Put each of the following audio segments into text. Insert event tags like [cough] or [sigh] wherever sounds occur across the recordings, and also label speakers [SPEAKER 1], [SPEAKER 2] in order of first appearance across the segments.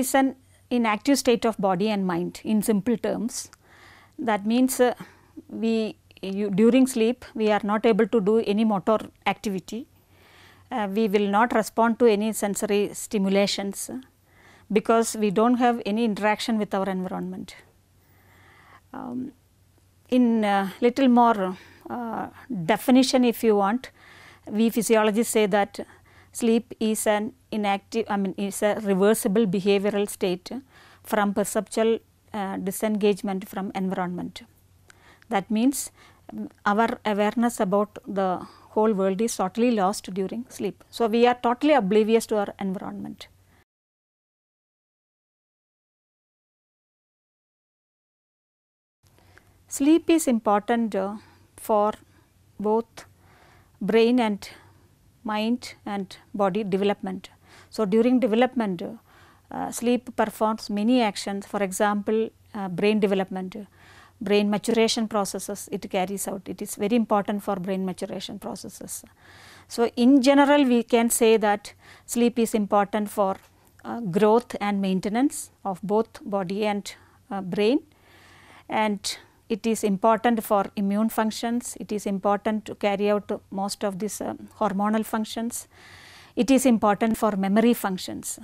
[SPEAKER 1] is an inactive state of body and mind in simple terms. That means uh, we you, during sleep we are not able to do any motor activity. Uh, we will not respond to any sensory stimulations uh, because we do not have any interaction with our environment. Um, in uh, little more uh, definition if you want, we physiologists say that sleep is an inactive, I mean is a reversible behavioral state from perceptual uh, disengagement from environment. That means um, our awareness about the whole world is totally lost during sleep.
[SPEAKER 2] So, we are totally oblivious to our environment. Sleep is important uh, for both brain and mind
[SPEAKER 1] and body development. So, during development uh, sleep performs many actions for example, uh, brain development, brain maturation processes it carries out, it is very important for brain maturation processes. So, in general we can say that sleep is important for uh, growth and maintenance of both body and uh, brain and it is important for immune functions, it is important to carry out most of these um, hormonal functions, it is important for memory functions.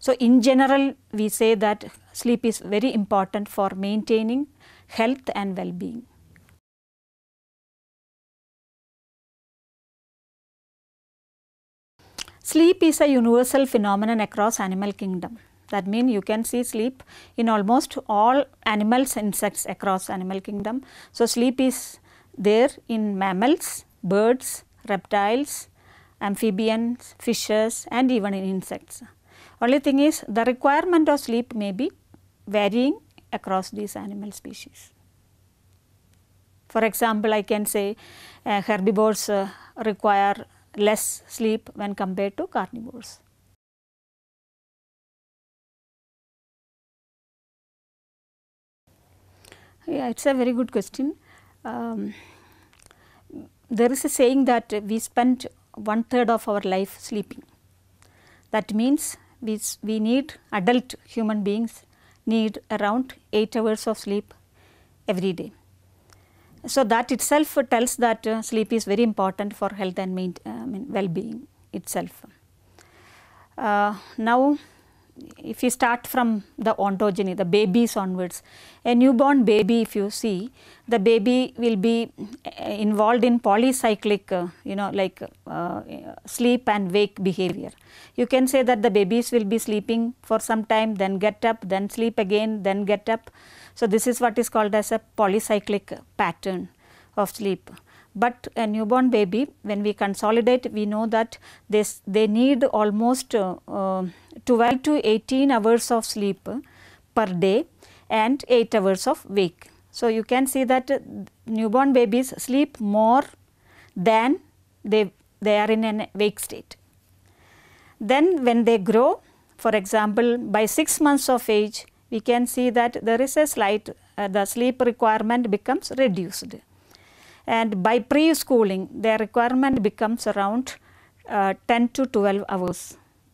[SPEAKER 1] So, in general we say
[SPEAKER 2] that sleep is very important for maintaining health and well-being. Sleep is a universal phenomenon across animal kingdom. That means you can see
[SPEAKER 1] sleep in almost all animals, insects across animal kingdom. So, sleep is there in mammals, birds, reptiles, amphibians, fishes and even in insects. Only thing is the requirement of sleep may be varying across these animal species. For example, I can say uh, herbivores uh, require less sleep
[SPEAKER 2] when compared to carnivores. Yeah, it is a very good question.
[SPEAKER 1] Um, there is a saying that we spend one third of our life sleeping. That means we, we need adult human beings need around 8 hours of sleep every day. So, that itself tells that uh, sleep is very important for health and uh, well being itself. Uh, now, if you start from the ontogeny, the babies onwards, a newborn baby if you see, the baby will be eh, involved in polycyclic, uh, you know like uh, sleep and wake behavior. You can say that the babies will be sleeping for some time, then get up, then sleep again, then get up. So, this is what is called as a polycyclic pattern of sleep but a newborn baby when we consolidate we know that they, they need almost uh, uh, 12 to 18 hours of sleep per day and 8 hours of wake. So, you can see that newborn babies sleep more than they, they are in a wake state. Then when they grow, for example, by 6 months of age, we can see that there is a slight, uh, the sleep requirement becomes reduced and by preschooling their requirement becomes around uh, 10 to 12 hours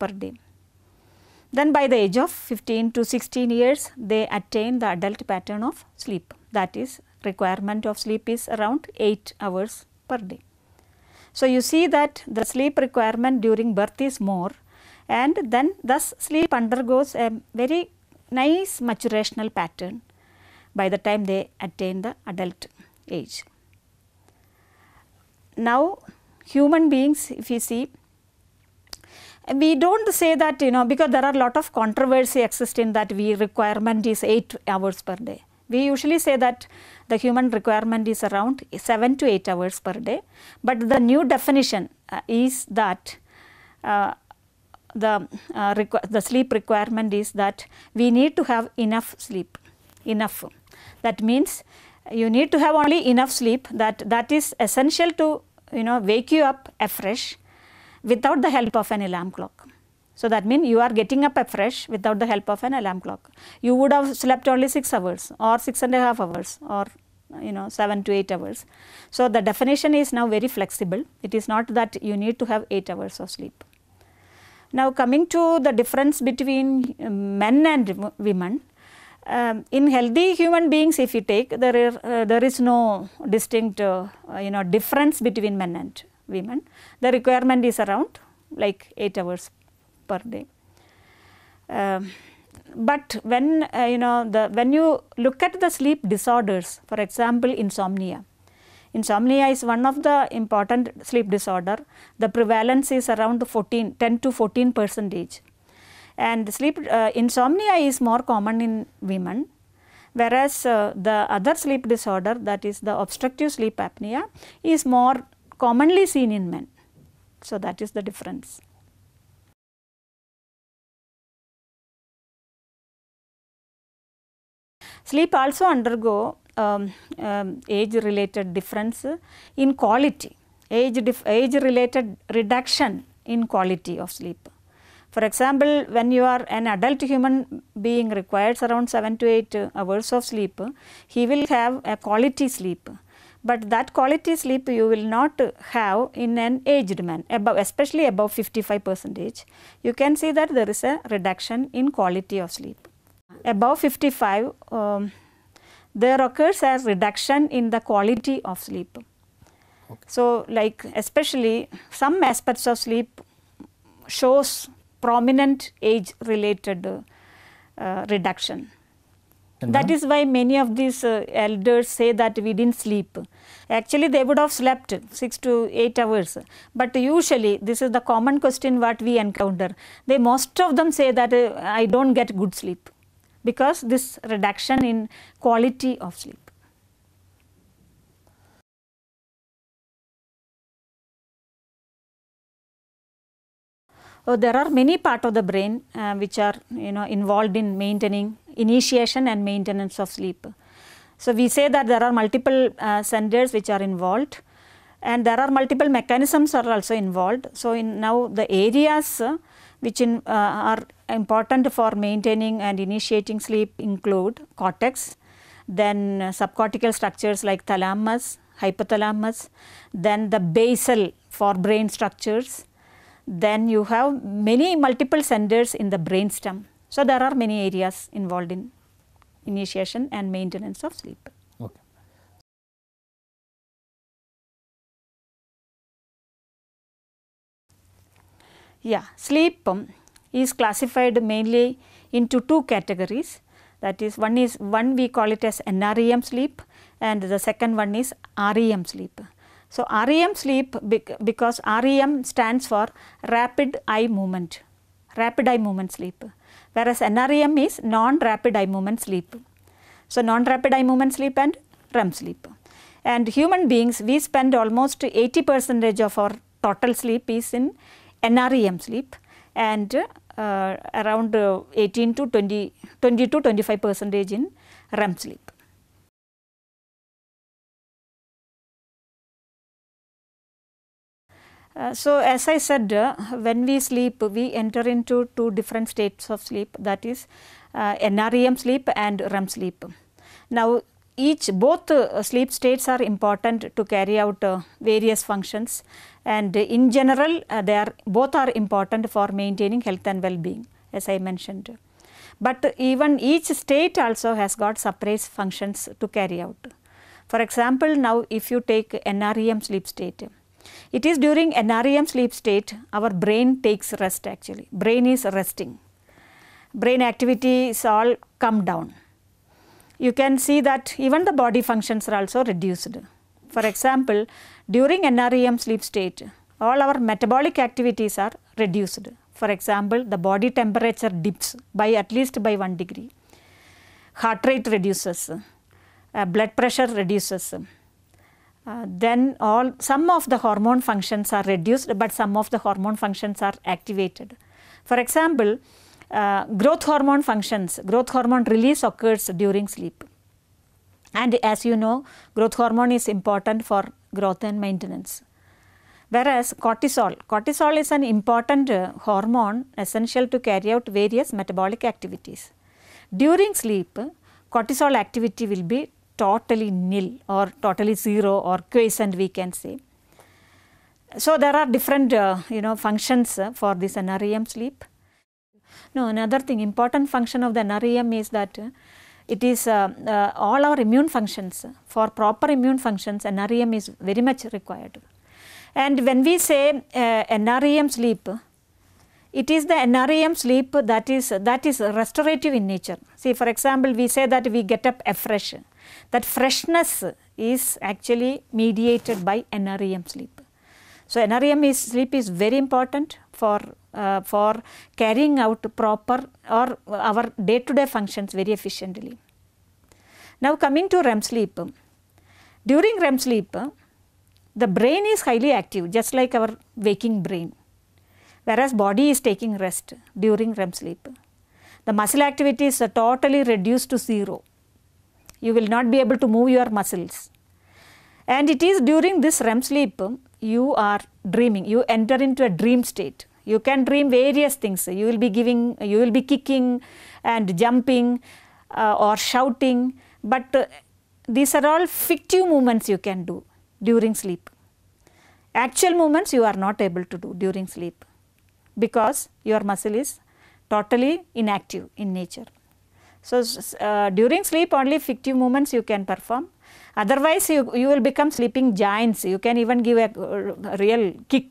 [SPEAKER 1] per day. Then by the age of 15 to 16 years they attain the adult pattern of sleep that is requirement of sleep is around 8 hours per day. So, you see that the sleep requirement during birth is more and then thus sleep undergoes a very nice maturational pattern by the time they attain the adult age now human beings if you see we do not say that you know because there are a lot of controversy existing that we requirement is 8 hours per day. We usually say that the human requirement is around 7 to 8 hours per day, but the new definition uh, is that uh, the, uh, the sleep requirement is that we need to have enough sleep, enough. That means you need to have only enough sleep that that is essential to you know, wake you up afresh without the help of an alarm clock. So that means you are getting up afresh without the help of an alarm clock. You would have slept only 6 hours or six and a half hours or you know 7 to 8 hours. So the definition is now very flexible. It is not that you need to have 8 hours of sleep. Now coming to the difference between men and women, um, in healthy human beings if you take there, uh, there is no distinct uh, you know difference between men and women the requirement is around like 8 hours per day um, but when uh, you know the when you look at the sleep disorders for example insomnia insomnia is one of the important sleep disorder the prevalence is around 14 10 to 14 percentage and sleep uh, insomnia is more common in women whereas uh, the other sleep disorder that is the obstructive
[SPEAKER 2] sleep apnea is more commonly seen in men. So, that is the difference. Sleep also undergo um, um, age related
[SPEAKER 1] difference in quality, age, age related reduction in quality of sleep. For example, when you are an adult human being requires around 7 to 8 hours of sleep, he will have a quality sleep. But that quality sleep you will not have in an aged man, above, especially above 55 percentage. You can see that there is a reduction in quality of sleep. Above 55, um, there occurs a reduction in the quality of sleep. Okay. So, like especially some aspects of sleep shows prominent age related uh, reduction. And that is why many of these uh, elders say that we didn't sleep. Actually, they would have slept 6 to 8 hours. But usually, this is the common question what we encounter. They most of them say that uh, I don't get good sleep
[SPEAKER 2] because this reduction in quality of sleep. Oh, there are many part of the brain uh, which are you know involved in maintaining
[SPEAKER 1] initiation and maintenance of sleep. So we say that there are multiple uh, centers which are involved and there are multiple mechanisms are also involved. So in now the areas uh, which in, uh, are important for maintaining and initiating sleep include cortex, then uh, subcortical structures like thalamus, hypothalamus, then the basal for brain structures, then you have many multiple centers in the brainstem. So there are many areas involved
[SPEAKER 2] in initiation and maintenance of sleep. Okay. Yeah, sleep um, is classified mainly into two categories
[SPEAKER 1] that is one is one we call it as NREM sleep and the second one is REM sleep. So, REM sleep because REM stands for rapid eye movement, rapid eye movement sleep, whereas NREM is non-rapid eye movement sleep. So, non-rapid eye movement sleep and REM sleep. And human beings, we spend almost 80 percentage of our total sleep is in NREM sleep and uh, around uh, 18 to 20, 20 to
[SPEAKER 2] 25 percentage in REM sleep. Uh, so, as I said, uh,
[SPEAKER 1] when we sleep, we enter into two different states of sleep that is uh, NREM sleep and REM sleep. Now, each both uh, sleep states are important to carry out uh, various functions and in general they are both are important for maintaining health and well-being as I mentioned. But even each state also has got separate functions to carry out. For example, now if you take NREM sleep state, it is during NREM sleep state our brain takes rest actually. Brain is resting. Brain activity is all come down. You can see that even the body functions are also reduced. For example, during NREM sleep state, all our metabolic activities are reduced. For example, the body temperature dips by at least by 1 degree. Heart rate reduces. Uh, blood pressure reduces uh, then all some of the hormone functions are reduced but some of the hormone functions are activated. For example, uh, growth hormone functions, growth hormone release occurs during sleep. And as you know, growth hormone is important for growth and maintenance. Whereas cortisol, cortisol is an important uh, hormone essential to carry out various metabolic activities. During sleep, cortisol activity will be totally nil or totally zero or quiescent we can say. So there are different uh, you know functions uh, for this NREM sleep. No, another thing important function of the NREM is that uh, it is uh, uh, all our immune functions uh, for proper immune functions NREM is very much required. And when we say NREM sleep, it is the NREM sleep that is that is restorative in nature. See, for example, we say that we get up afresh that freshness is actually mediated by NREM sleep. So, NREM is sleep is very important for uh, for carrying out proper or our day to day functions very efficiently. Now coming to REM sleep, during REM sleep the brain is highly active just like our waking brain whereas body is taking rest during REM sleep. The muscle activity is totally reduced to zero you will not be able to move your muscles. And it is during this REM sleep you are dreaming, you enter into a dream state. You can dream various things. You will be giving, you will be kicking and jumping uh, or shouting, but uh, these are all fictive movements you can do during sleep. Actual movements you are not able to do during sleep because your muscle is totally inactive in nature. So, uh, during sleep only fictive movements you can perform. Otherwise, you, you will become sleeping giants. You can even give a, a uh, real kick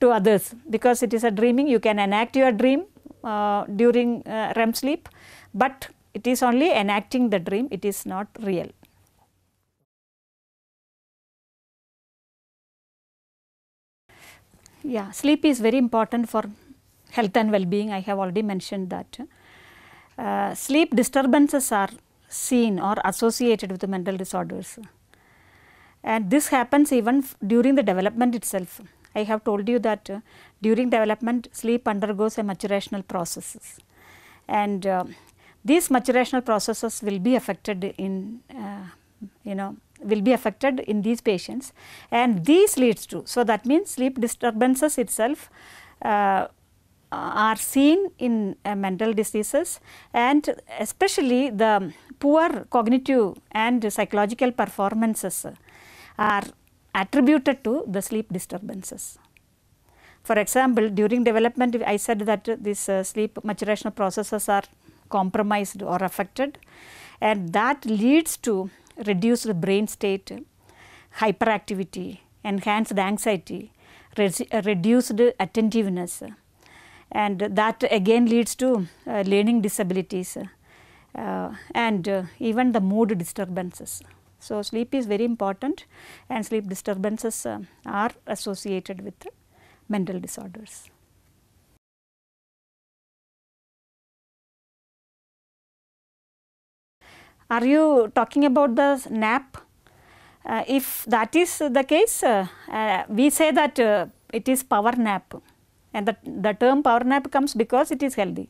[SPEAKER 1] to others because it is a dreaming. You can enact your dream uh, during uh, REM sleep, but it
[SPEAKER 2] is only enacting the dream. It is not real. Yeah, sleep is very important
[SPEAKER 1] for health and well-being. I have already mentioned that. Uh, sleep disturbances are seen or associated with the mental disorders and this happens even during the development itself. I have told you that uh, during development sleep undergoes a maturational processes and uh, these maturational processes will be affected in uh, you know will be affected in these patients and these leads to so that means sleep disturbances itself uh, uh, are seen in uh, mental diseases and especially the poor cognitive and psychological performances are attributed to the sleep disturbances. For example, during development I said that these uh, sleep maturational processes are compromised or affected and that leads to reduced brain state, hyperactivity, enhanced anxiety, reduced attentiveness, and that again leads to uh, learning disabilities uh, and uh, even the mood disturbances. So, sleep is very important
[SPEAKER 2] and sleep disturbances are associated with mental disorders. Are you talking about the nap? Uh, if
[SPEAKER 1] that is the case, uh, uh, we say that it is power nap and the, the term power nap comes because it is healthy.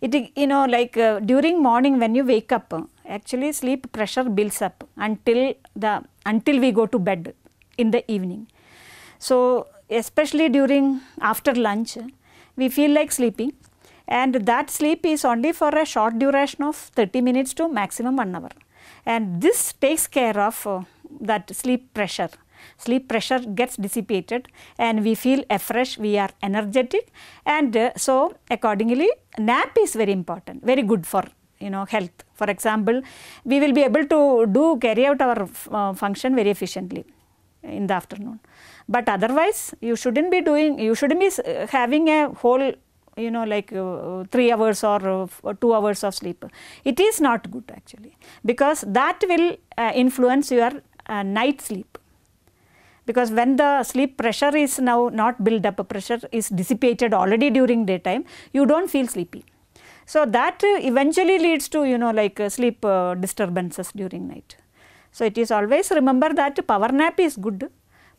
[SPEAKER 1] It you know like uh, during morning when you wake up actually sleep pressure builds up until the until we go to bed in the evening. So especially during after lunch we feel like sleeping and that sleep is only for a short duration of 30 minutes to maximum 1 hour and this takes care of uh, that sleep pressure sleep pressure gets dissipated and we feel afresh, we are energetic and uh, so accordingly nap is very important, very good for you know health. For example, we will be able to do carry out our uh, function very efficiently in the afternoon. But otherwise you shouldn't be doing, you shouldn't be uh, having a whole you know like uh, 3 hours or uh, uh, 2 hours of sleep. It is not good actually because that will uh, influence your uh, night sleep because when the sleep pressure is now not built up, pressure is dissipated already during daytime, you don't feel sleepy. So that uh, eventually leads to, you know, like uh, sleep uh, disturbances during night. So it is always remember that power nap
[SPEAKER 2] is good,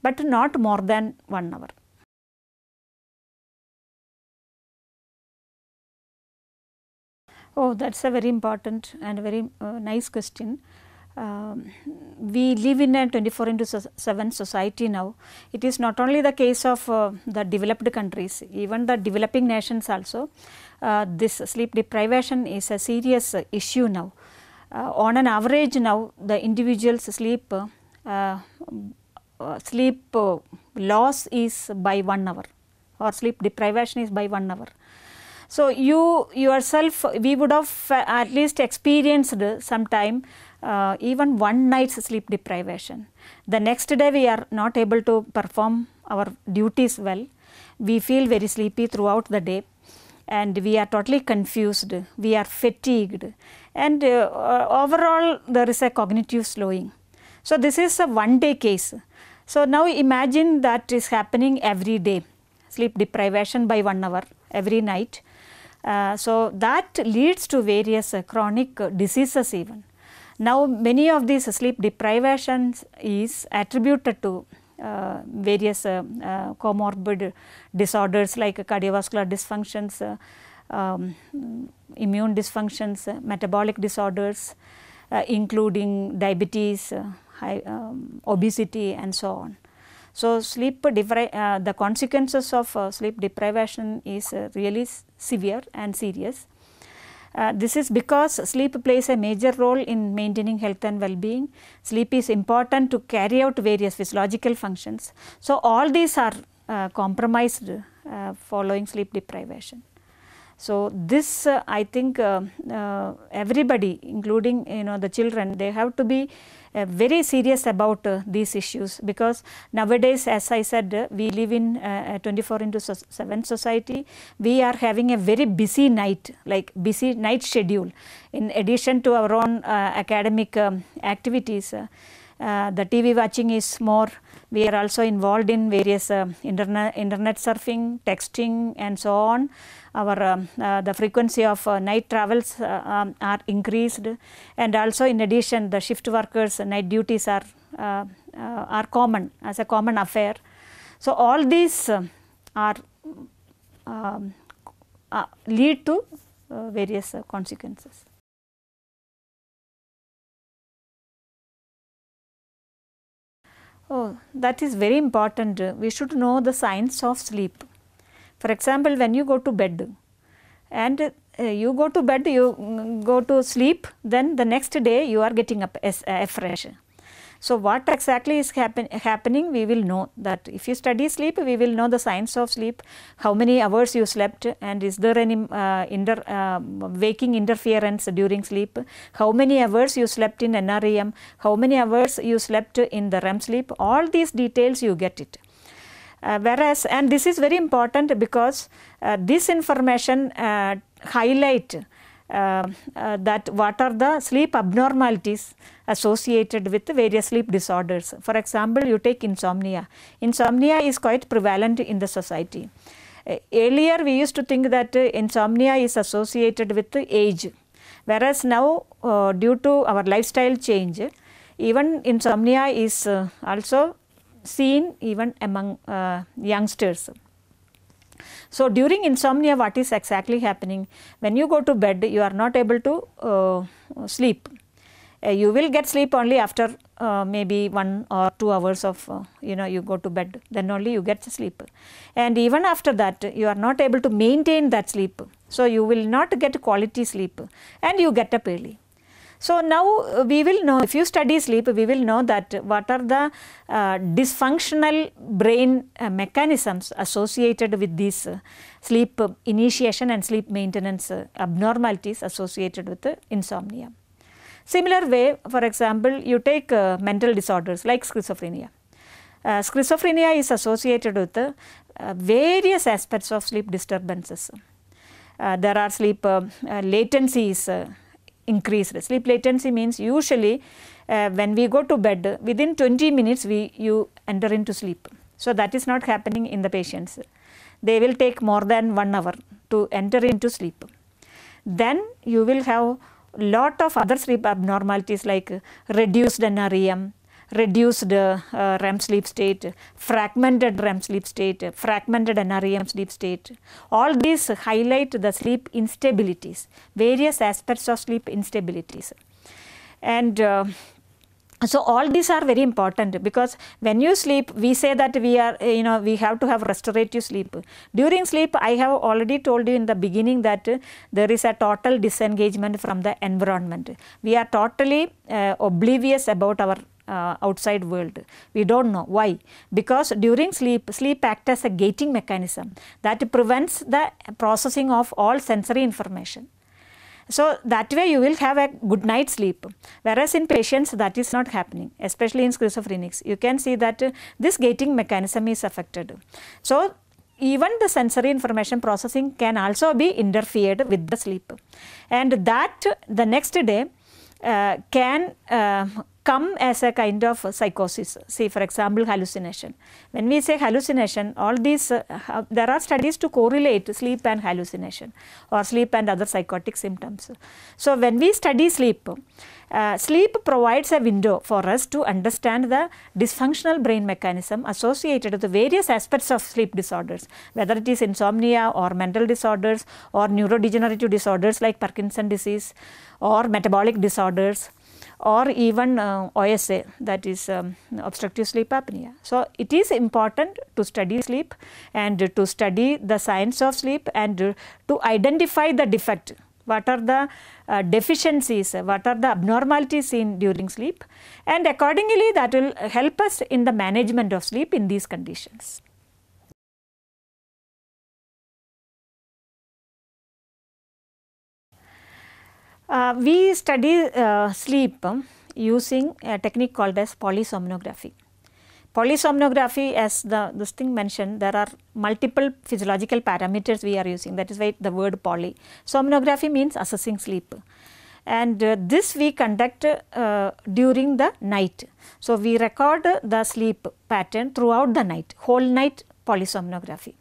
[SPEAKER 2] but not more than one hour. Oh, that's a very important and very uh, nice question. Um, we live in a 24 into
[SPEAKER 1] 7 society now. It is not only the case of uh, the developed countries, even the developing nations also. Uh, this sleep deprivation is a serious uh, issue now. Uh, on an average now, the individual's sleep, uh, uh, sleep loss is by 1 hour or sleep deprivation is by 1 hour. So, you yourself, we would have at least experienced some time uh, even one night's sleep deprivation. The next day we are not able to perform our duties well. We feel very sleepy throughout the day and we are totally confused, we are fatigued and uh, uh overall there is a cognitive slowing. So, this is a one day case. So, now imagine that is happening every day, sleep deprivation by one hour every night. Uh, so, that leads to various uh, chronic diseases even. Now, many of these sleep deprivations is attributed to uh, various uh, uh, comorbid disorders like cardiovascular dysfunctions, uh, um, immune dysfunctions, uh, metabolic disorders, uh, including diabetes, high, um, obesity and so on. So, sleep the consequences of sleep deprivation is really severe and serious uh, this is because sleep plays a major role in maintaining health and well-being. Sleep is important to carry out various physiological functions. So, all these are uh, compromised uh, following sleep deprivation. So, this uh, I think uh, uh, everybody including you know the children they have to be uh, very serious about uh, these issues because nowadays as I said uh, we live in 24 into 7 society we are having a very busy night like busy night schedule in addition to our own academic um, activities. Uh, the TV watching is more, we are also involved in various uh, internet, internet surfing, texting and so on our uh, uh, the frequency of uh, night travels um, are increased and also in addition the shift workers night duties are are common as a common affair. So, all these um, are
[SPEAKER 2] um, lead to various consequences. Oh, that is very important. We should know the science of sleep. For example,
[SPEAKER 1] when you go to bed and uh, you go to bed, you go to sleep, then the next day you are getting up as, uh, afresh. So, what exactly is happen happening we will know that if you study sleep we will know the science of sleep, how many hours you slept and is there any uh, inter, uh, waking interference during sleep, how many hours you slept in NREM, how many hours you slept in the REM sleep, all these details you get it. Uh, whereas, and this is very important because uh, this information uh, highlight uh, uh, that what are the sleep abnormalities associated with various sleep disorders. For example, you take insomnia. Insomnia is quite prevalent in the society. Uh, earlier, we used to think that insomnia is associated with age, whereas now, due to our lifestyle change, even insomnia is also seen even among uh, youngsters. So, during insomnia what is exactly happening? When you go to bed you are not able to uh, sleep. Uh, you will get sleep only after uh, maybe one or two hours of uh, you know you go to bed then only you get sleep and even after that you are not able to maintain that sleep so you will not get quality sleep and you get up early so, now uh, we will know if you study sleep we will know that what are the uh, dysfunctional brain uh, mechanisms associated with these uh, sleep uh, initiation and sleep maintenance uh, abnormalities associated with insomnia. Similar way for example, you take mental disorders like schizophrenia. schizophrenia is associated with various aspects of sleep disturbances. there are sleep latencies increased. Sleep latency means usually uh, when we go to bed within 20 minutes we you enter into sleep. So that is not happening in the patients. They will take more than one hour to enter into sleep. Then you will have lot of other sleep abnormalities like reduced NREM, reduced uh, REM sleep state, fragmented REM sleep state, fragmented NREM sleep state. All these highlight the sleep instabilities, various aspects of sleep instabilities. And uh, so all these are very important because when you sleep we say that we are you know we have to have restorative sleep during sleep i have already told you in the beginning that there is a total disengagement from the environment we are totally uh, oblivious about our uh, outside world. We do not know why because during sleep, sleep acts as a gating mechanism that prevents the processing of all sensory information. So that way you will have a good night sleep. Whereas in patients that is not happening, especially in schizophrenics. You can see that uh, this gating mechanism is affected. So even the sensory information processing can also be interfered with the sleep. And that the next day uh, can uh, come as a kind of psychosis, say for example hallucination. When we say hallucination, all these, uh, there are studies to correlate sleep and hallucination or sleep and other psychotic symptoms. So, when we study sleep, uh, sleep provides a window for us to understand the dysfunctional brain mechanism associated with the various aspects of sleep disorders, whether it is insomnia or mental disorders or neurodegenerative disorders like Parkinson disease or metabolic disorders or even uh, OSA that is um, obstructive sleep apnea. So, it is important to study sleep and to study the science of sleep and to identify the defect. What are the uh, deficiencies, what are the abnormalities seen during sleep and accordingly that will help us in the
[SPEAKER 2] management of sleep in these conditions. Uh, we study
[SPEAKER 1] uh, sleep um, using a technique called as polysomnography. Polysomnography as the this thing mentioned there are multiple physiological parameters we are using that is why the word poly. Somnography means assessing sleep and uh, this we conduct uh, during the night. So, we record the sleep pattern throughout the night whole night polysomnography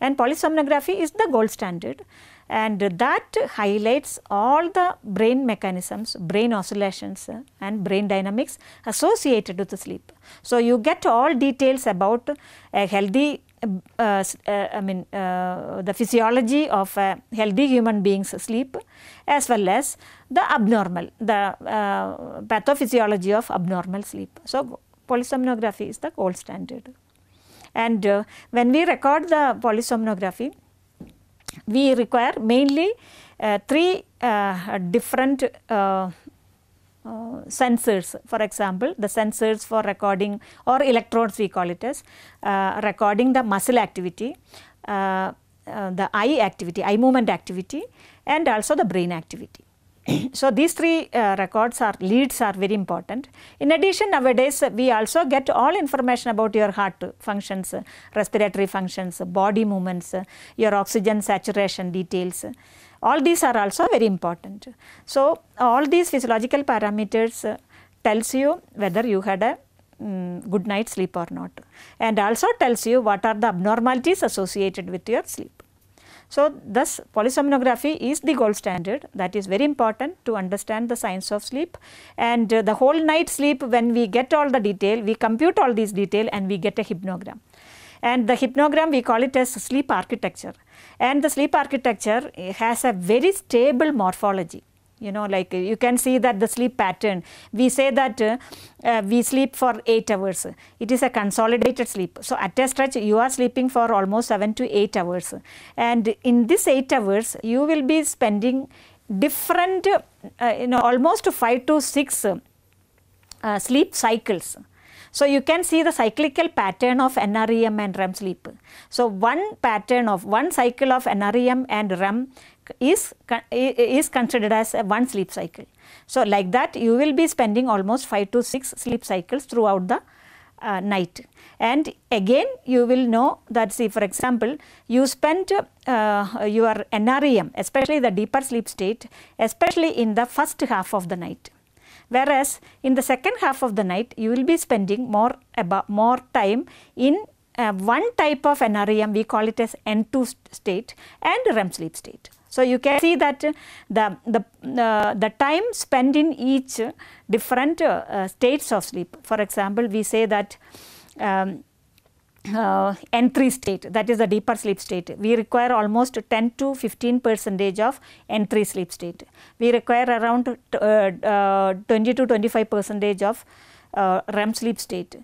[SPEAKER 1] and polysomnography is the gold standard and that highlights all the brain mechanisms, brain oscillations uh, and brain dynamics associated with the sleep. So, you get all details about a healthy um, uh, uh, I mean uh, the physiology of a healthy human being's sleep as well as the abnormal, the uh, pathophysiology of abnormal sleep. So, polysomnography is the gold standard. And uh, when we record the polysomnography, we require mainly uh, three uh, different uh, uh, sensors for example the sensors for recording or electrodes we call it as uh, recording the muscle activity uh, the eye activity eye movement activity and also the brain activity [clears throat] so these three uh, records are leads are very important. In addition, nowadays we also get all information about your heart functions, respiratory functions, body movements, your oxygen saturation details. All these are also very important. So all these physiological parameters tells you whether you had a um, good night sleep or not and also tells you what are the abnormalities associated with your sleep. So, thus polysomnography is the gold standard that is very important to understand the science of sleep and uh, the whole night sleep when we get all the detail we compute all these detail and we get a hypnogram and the hypnogram we call it as sleep architecture and the sleep architecture eh, has a very stable morphology you know like you can see that the sleep pattern we say that uh, uh, we sleep for 8 hours it is a consolidated sleep so at a stretch you are sleeping for almost 7 to 8 hours and in this 8 hours you will be spending different uh, you know almost 5 to 6 uh, sleep cycles so you can see the cyclical pattern of NREM and REM sleep. So one pattern of one cycle of NREM and REM is, is considered as one sleep cycle. So, like that you will be spending almost 5 to 6 sleep cycles throughout the uh, night. And again you will know that see for example, you spend uh, your NREM especially the deeper sleep state especially in the first half of the night. Whereas in the second half of the night you will be spending more, about, more time in uh, one type of NREM we call it as N2 state and REM sleep state. So, you can see that the, the, uh, the time spent in each different uh, states of sleep. For example, we say that um, uh, N3 state that is the deeper sleep state. We require almost 10 to 15 percentage of N3 sleep state. We require around uh, uh, 20 to 25 percentage of uh, REM sleep state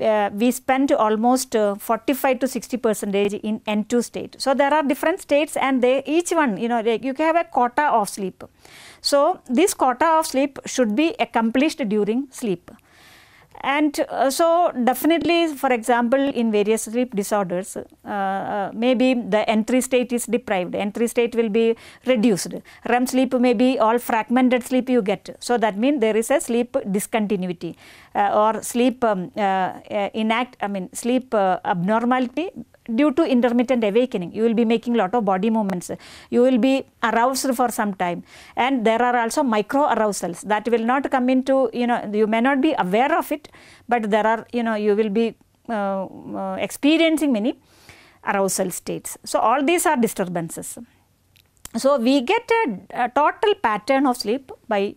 [SPEAKER 1] uh, we spend almost uh, 45 to 60 percentage in N2 state. So there are different states and they each one you know they, you have a quota of sleep. So this quota of sleep should be accomplished during sleep. And uh, so definitely, for example, in various sleep disorders, uh, uh, maybe the N3 state is deprived. N3 state will be reduced. REM sleep may be all fragmented sleep you get. So that means there is a sleep discontinuity uh, or sleep um, uh, uh, inact, I mean sleep abnormality due to intermittent awakening you will be making lot of body movements you will be aroused for some time and there are also micro arousals that will not come into you know you may not be aware of it but there are you know you will be uh, uh, experiencing many arousal states so all these are disturbances so we get a, a total pattern of sleep by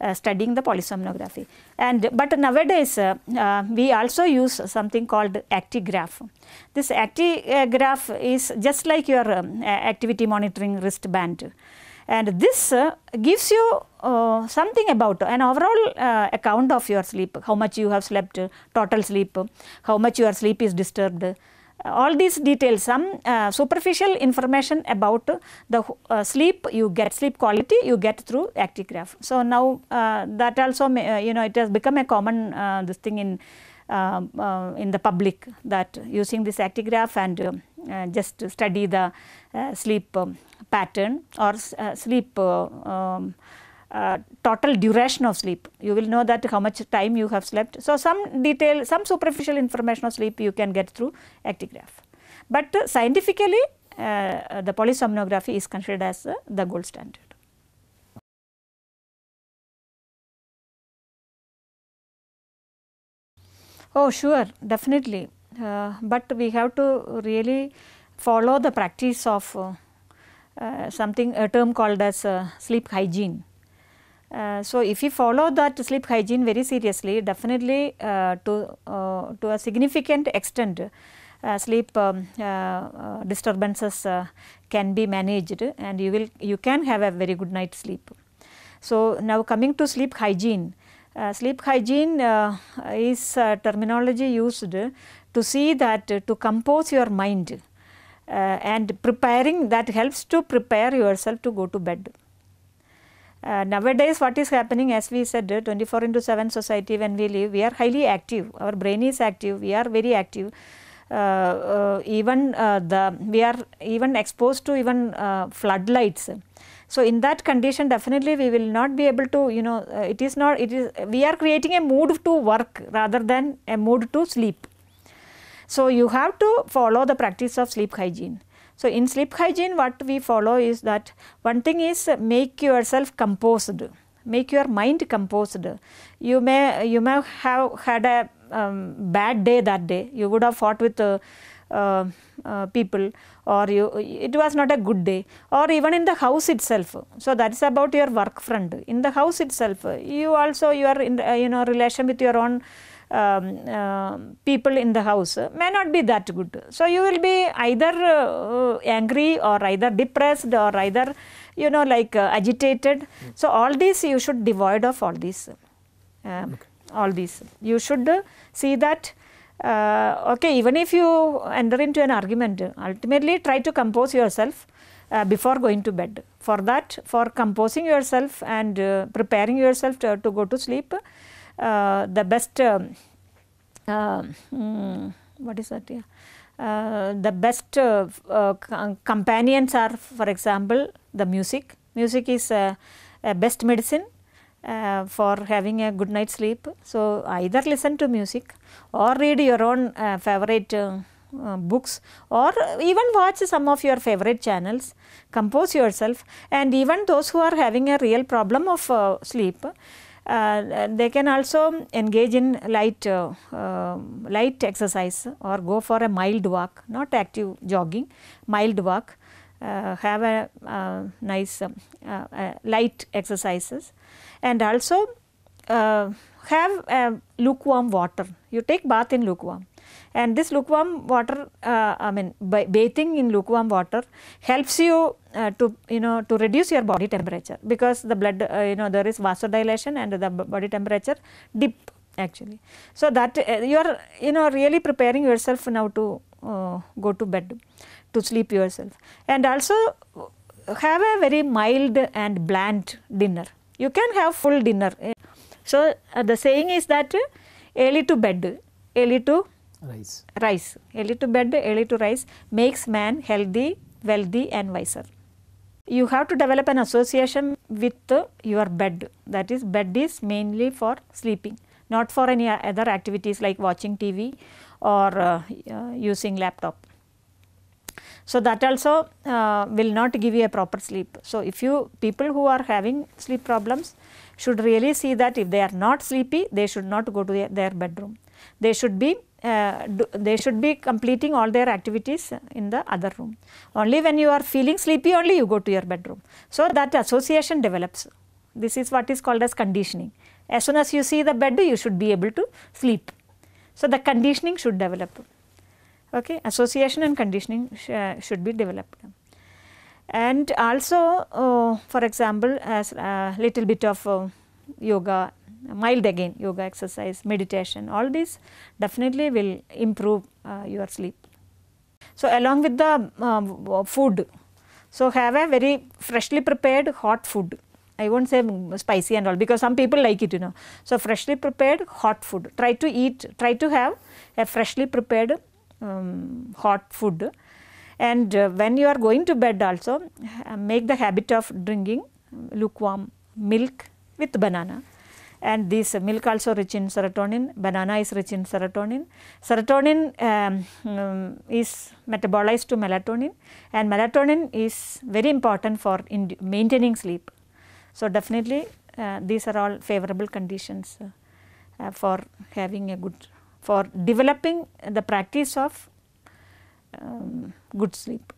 [SPEAKER 1] uh, studying the polysomnography. And but nowadays uh, uh, we also use something called actigraph. This actigraph is just like your um, activity monitoring wristband and this uh, gives you uh, something about an overall uh, account of your sleep, how much you have slept, total sleep, how much your sleep is disturbed, all these details, some um, uh, superficial information about the uh, sleep you get, sleep quality you get through actigraph. So now uh, that also may, uh, you know it has become a common uh, this thing in um, in the public that using this actigraph and um, just study the sleep um, pattern or sleep um, uh, total duration of sleep. You will know that how much time you have slept. So, some detail, some superficial information of sleep you can get through actigraph. But uh, scientifically, uh, the
[SPEAKER 2] polysomnography is considered as uh, the gold standard. Oh, sure, definitely. Uh, but we have to really follow the practice of
[SPEAKER 1] something, a term called as sleep hygiene uh, so, if you follow that sleep hygiene very seriously, definitely uh, to, uh, to a significant extent, sleep um, disturbances can be managed and you will you can have a very good night sleep. So, now coming to sleep hygiene, uh, sleep hygiene uh, is uh, terminology used to see that to compose your mind and preparing that helps to prepare yourself to go to bed. Uh, nowadays what is happening as we said uh, 24 into 7 society when we live we are highly active our brain is active we are very active uh, uh, even uh, the we are even exposed to even uh, floodlights so in that condition definitely we will not be able to you know it is not it is we are creating a mood to work rather than a mood to sleep so you have to follow the practice of sleep hygiene so, in sleep hygiene what we follow is that one thing is make yourself composed, make your mind composed. You may, you may have had a um, bad day that day, you would have fought with uh, uh, uh, people or you it was not a good day or even in the house itself so that is about your work front in the house itself you also you are in uh, you know relation with your own um, uh, people in the house may not be that good. So, you will be either uh, angry or either depressed or either you know like uh, agitated. Mm. So, all these you should devoid of all these, um, okay. all these. You should see that uh, okay even if you enter into an argument ultimately try to compose yourself uh, before going to bed. For that for composing yourself and uh, preparing yourself to, to go to sleep uh, the best um, uh, mm, what is that? Yeah. Uh, the best uh, uh, uh, companions are for example the music. Music is a best medicine for having a good night's sleep. So, either listen to music or read your own favorite books or even watch some of your favorite channels, compose yourself and even those who are having a real problem of sleep, uh, they can also engage in light, uh, uh, light exercise or go for a mild walk, not active jogging, mild walk, have a nice um, light exercises and also have lukewarm water. You take bath in lukewarm and this lukewarm water, uh, I mean bathing in lukewarm water helps you uh, to, you know, to reduce your body temperature because the blood, uh, you know, there is vasodilation and the body temperature dip actually. So, that uh, you are, you know, really preparing yourself now to uh, go to bed, to sleep yourself. And also have a very mild and bland dinner. You can have full dinner. So, uh, the saying is that early to bed, early to Rice. Rice. Early to bed, early to rise makes man healthy, wealthy and wiser. You have to develop an association with your bed. That is, bed is mainly for sleeping, not for any other activities like watching TV or uh, uh, using laptop. So, that also uh, will not give you a proper sleep. So, if you people who are having sleep problems should really see that if they are not sleepy, they should not go to their, their bedroom. They should be uh, do, they should be completing all their activities in the other room. Only when you are feeling sleepy only you go to your bedroom. So that association develops. This is what is called as conditioning. As soon as you see the bed you should be able to sleep. So the conditioning should develop. Okay, association and conditioning sh uh, should be developed. And also uh, for example as a little bit of uh, yoga mild again yoga exercise, meditation all these definitely will improve uh, your sleep. So, along with the uh, food, so have a very freshly prepared hot food. I won't say spicy and all because some people like it you know. So, freshly prepared hot food, try to eat, try to have a freshly prepared um, hot food and uh, when you are going to bed also make the habit of drinking lukewarm milk with banana and this milk also rich in serotonin, banana is rich in serotonin. Serotonin um, um, is metabolized to melatonin and melatonin is very important for maintaining sleep. So, definitely uh, these are all favorable conditions uh, uh, for having a good, for developing the practice of um, good sleep.